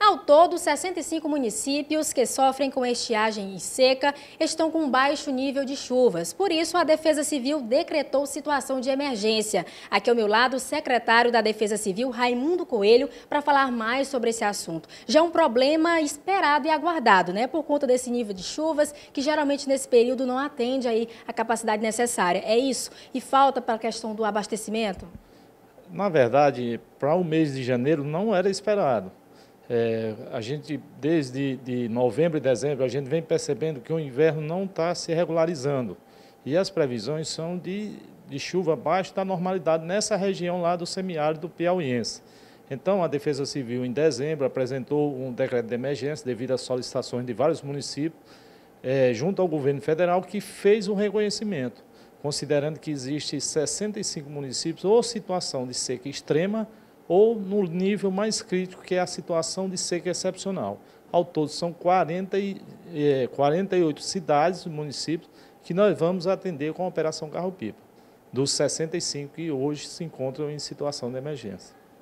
Ao todo, 65 municípios que sofrem com estiagem e seca estão com baixo nível de chuvas. Por isso, a Defesa Civil decretou situação de emergência. Aqui ao meu lado, o secretário da Defesa Civil, Raimundo Coelho, para falar mais sobre esse assunto. Já é um problema esperado e aguardado, né? Por conta desse nível de chuvas, que geralmente nesse período não atende aí a capacidade necessária. É isso? E falta para a questão do abastecimento? Na verdade, para o mês de janeiro não era esperado. É, a gente, desde de novembro e dezembro, a gente vem percebendo que o inverno não está se regularizando. E as previsões são de, de chuva abaixo da normalidade nessa região lá do semiárido piauiense. Então, a Defesa Civil, em dezembro, apresentou um decreto de emergência devido às solicitações de vários municípios, é, junto ao governo federal, que fez um reconhecimento, considerando que existem 65 municípios ou situação de seca extrema ou no nível mais crítico, que é a situação de seca excepcional. Ao todo, são 40 e, 48 eh, cidades e municípios que nós vamos atender com a Operação Carro-Pipa, dos 65 que hoje se encontram em situação de emergência.